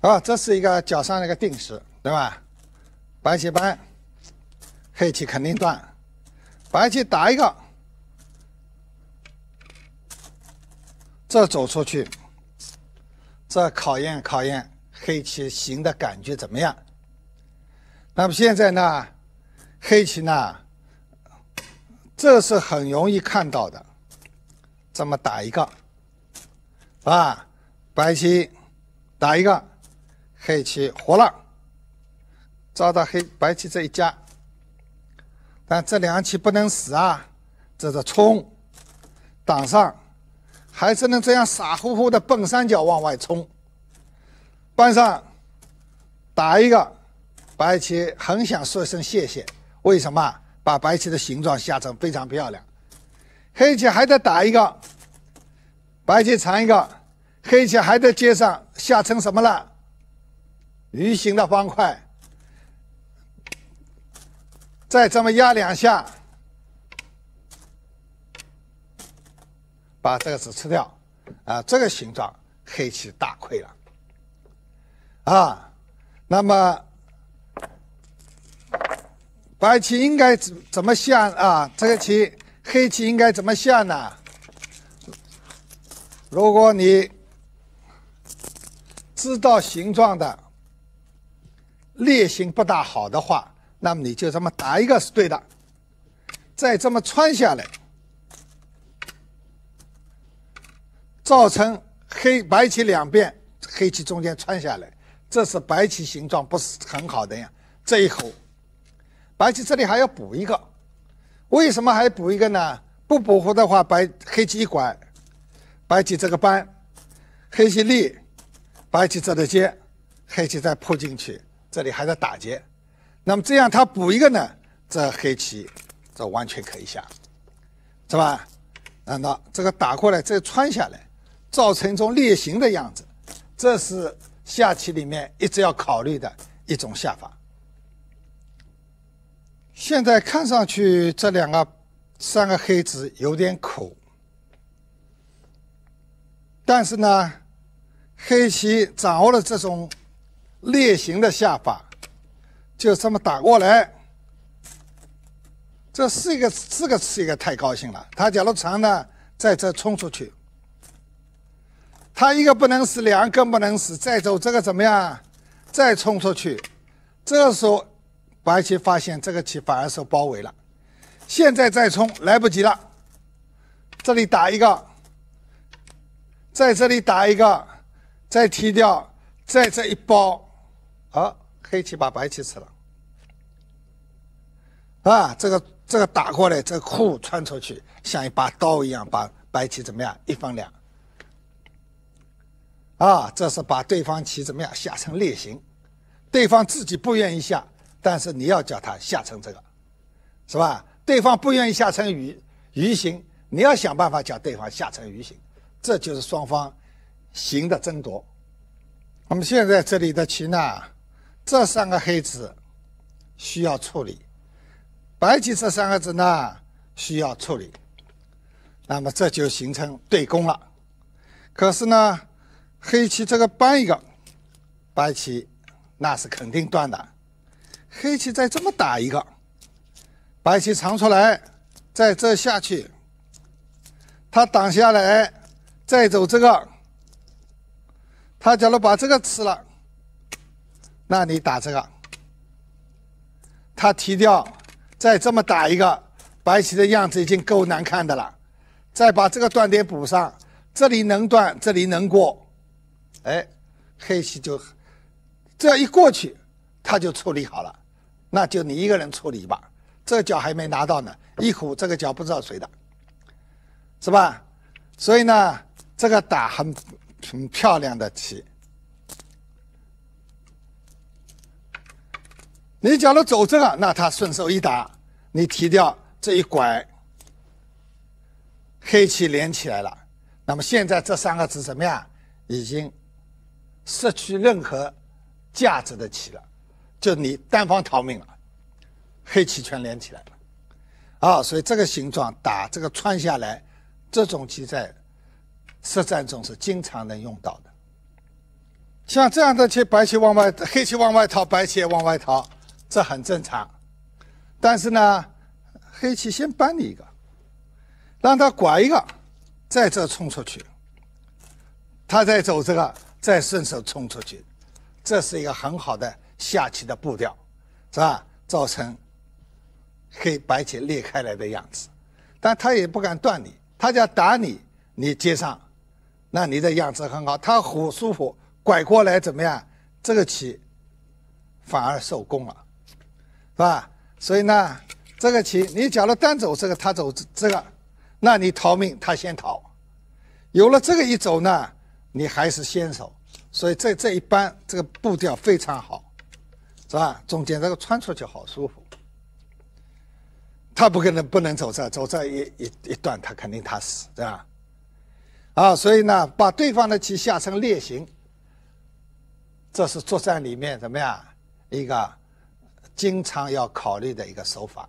啊，这是一个角上那个定时，对吧？白棋扳，黑棋肯定断。白棋打一个，这走出去，这考验考验黑棋行的感觉怎么样？那么现在呢，黑棋呢，这是很容易看到的，这么打一个，啊，白棋打一个。黑棋活了，遭到黑白棋这一夹，但这两棋不能死啊！这是冲挡上，还是能这样傻乎乎的蹦三角往外冲？班上打一个，白棋很想说一声谢谢。为什么？把白棋的形状下成非常漂亮。黑棋还得打一个，白棋藏一个，黑棋还得接上，下成什么了？鱼形的方块，再这么压两下，把这个子吃掉，啊，这个形状黑棋大亏了，啊，那么白棋应该怎怎么下啊？这个棋黑棋应该怎么下呢？如果你知道形状的。裂形不大好的话，那么你就这么打一个是对的，再这么穿下来，造成黑白棋两边黑棋中间穿下来，这是白棋形状不是很好的呀。这一口，白棋这里还要补一个，为什么还补一个呢？不补的话，白黑棋一拐，白棋这个扳，黑棋立，白棋这个接，黑棋再扑进去。这里还在打劫，那么这样他补一个呢？这黑棋这完全可以下，是吧？难道这个打过来再穿下来，造成一种裂形的样子？这是下棋里面一直要考虑的一种下法。现在看上去这两个、三个黑子有点苦，但是呢，黑棋掌握了这种。烈行的下法，就这么打过来。这四个四个是一个太高兴了。他假如长呢，在这冲出去，他一个不能死，两更不能死，再走这个怎么样？再冲出去。这个时候，白棋发现这个棋反而受包围了。现在再冲来不及了。这里打一个，在这里打一个，再踢掉，再这一包。好，黑棋把白棋吃了，啊，这个这个打过来，这库穿出去，像一把刀一样，把白棋怎么样？一分两，啊，这是把对方棋怎么样下成裂形，对方自己不愿意下，但是你要叫他下成这个，是吧？对方不愿意下成鱼鱼形，你要想办法叫对方下成鱼形，这就是双方形的争夺。那么现在这里的棋呢？这三个黑子需要处理，白棋这三个子呢需要处理，那么这就形成对攻了。可是呢，黑棋这个搬一个，白棋那是肯定断的。黑棋再这么打一个，白棋藏出来，在这下去，他挡下来，再走这个，他假如把这个吃了。那你打这个，他提掉，再这么打一个，白棋的样子已经够难看的了，再把这个断点补上，这里能断，这里能过，哎，黑棋就，这样一过去，他就处理好了，那就你一个人处理吧，这个角还没拿到呢，一虎这个角不知道谁的，是吧？所以呢，这个打很很漂亮的棋。你假如走这个，那他顺手一打，你提掉这一拐，黑棋连起来了。那么现在这三个子怎么样？已经失去任何价值的棋了，就你单方逃命了，黑棋全连起来了。啊，所以这个形状打这个穿下来，这种棋在实战中是经常能用到的。像这样的棋，白棋往外，黑棋往外逃，白棋也往外逃。这很正常，但是呢，黑棋先扳你一个，让他拐一个，在这冲出去，他再走这个，再顺手冲出去，这是一个很好的下棋的步调，是吧？造成黑白棋裂开来的样子，但他也不敢断你，他要打你，你接上，那你的样子很好，他虎舒服，拐过来怎么样？这个棋反而受攻了。是吧？所以呢，这个棋你假如单走这个，他走这这个，那你逃命他先逃，有了这个一走呢，你还是先手，所以这这一般这个步调非常好，是吧？中间这个穿出去好舒服。他不可能不能走这，走这一一一段他肯定他死，对吧？啊，所以呢，把对方的棋下成裂形，这是作战里面怎么样一个？经常要考虑的一个手法。